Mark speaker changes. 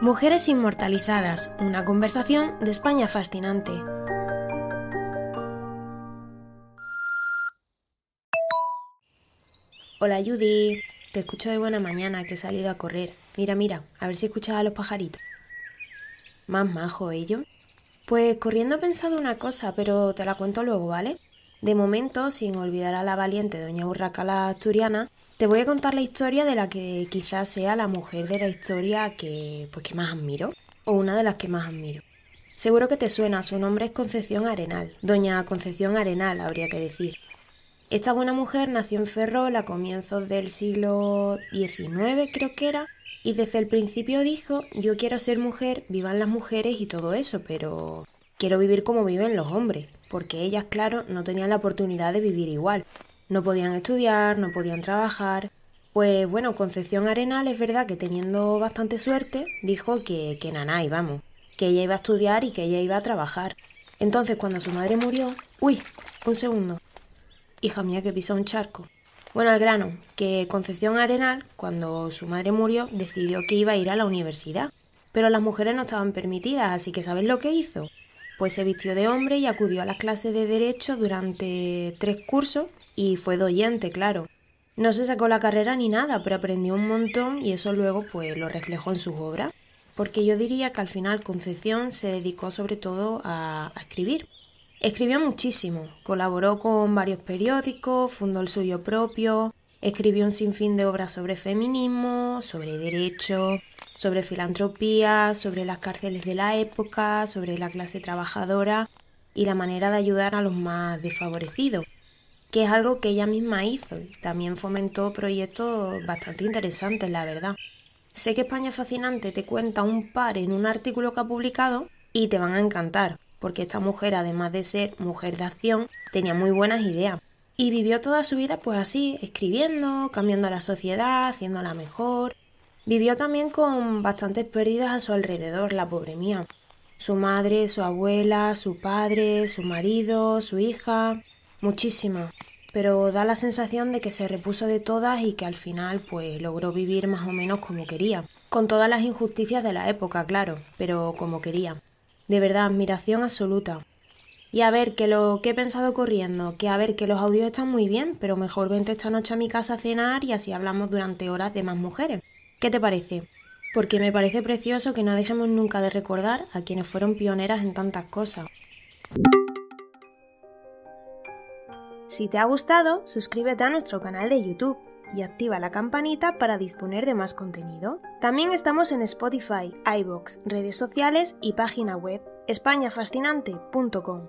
Speaker 1: Mujeres Inmortalizadas, una conversación de España fascinante. Hola Judy, te escucho de buena mañana que he salido a correr. Mira, mira, a ver si escuchas a los pajaritos. Más majo ello. Pues corriendo he pensado una cosa, pero te la cuento luego, ¿vale? De momento, sin olvidar a la valiente doña Urraca la asturiana, te voy a contar la historia de la que quizás sea la mujer de la historia que, pues, que más admiro, o una de las que más admiro. Seguro que te suena, su nombre es Concepción Arenal, doña Concepción Arenal habría que decir. Esta buena mujer nació en Ferrol a comienzos del siglo XIX, creo que era, y desde el principio dijo, yo quiero ser mujer, vivan las mujeres y todo eso, pero quiero vivir como viven los hombres porque ellas, claro, no tenían la oportunidad de vivir igual. No podían estudiar, no podían trabajar. Pues bueno, Concepción Arenal es verdad que teniendo bastante suerte, dijo que, que Nanay, vamos, que ella iba a estudiar y que ella iba a trabajar. Entonces cuando su madre murió, uy, un segundo, hija mía que pisa un charco. Bueno, al grano, que Concepción Arenal, cuando su madre murió, decidió que iba a ir a la universidad, pero las mujeres no estaban permitidas, así que ¿sabes lo que hizo? pues se vistió de hombre y acudió a las clases de Derecho durante tres cursos y fue doyente, claro. No se sacó la carrera ni nada, pero aprendió un montón y eso luego pues lo reflejó en sus obras, porque yo diría que al final Concepción se dedicó sobre todo a, a escribir. Escribió muchísimo, colaboró con varios periódicos, fundó el suyo propio, escribió un sinfín de obras sobre feminismo, sobre derecho, sobre filantropía, sobre las cárceles de la época, sobre la clase trabajadora y la manera de ayudar a los más desfavorecidos, que es algo que ella misma hizo y también fomentó proyectos bastante interesantes, la verdad. Sé que España es Fascinante te cuenta un par en un artículo que ha publicado y te van a encantar, porque esta mujer, además de ser mujer de acción, tenía muy buenas ideas. Y vivió toda su vida pues así, escribiendo, cambiando la sociedad, haciéndola mejor, Vivió también con bastantes pérdidas a su alrededor, la pobre mía. Su madre, su abuela, su padre, su marido, su hija, muchísimas. Pero da la sensación de que se repuso de todas y que al final pues logró vivir más o menos como quería. Con todas las injusticias de la época, claro, pero como quería. De verdad, admiración absoluta. Y a ver, que lo que he pensado corriendo, que a ver, que los audios están muy bien, pero mejor vente esta noche a mi casa a cenar y así hablamos durante horas de más mujeres. ¿Qué te parece? Porque me parece precioso que no dejemos nunca de recordar a quienes fueron pioneras en tantas cosas. Si te ha gustado, suscríbete a nuestro canal de YouTube y activa la campanita para disponer de más contenido. También estamos en Spotify, iBox, redes sociales y página web españafascinante.com.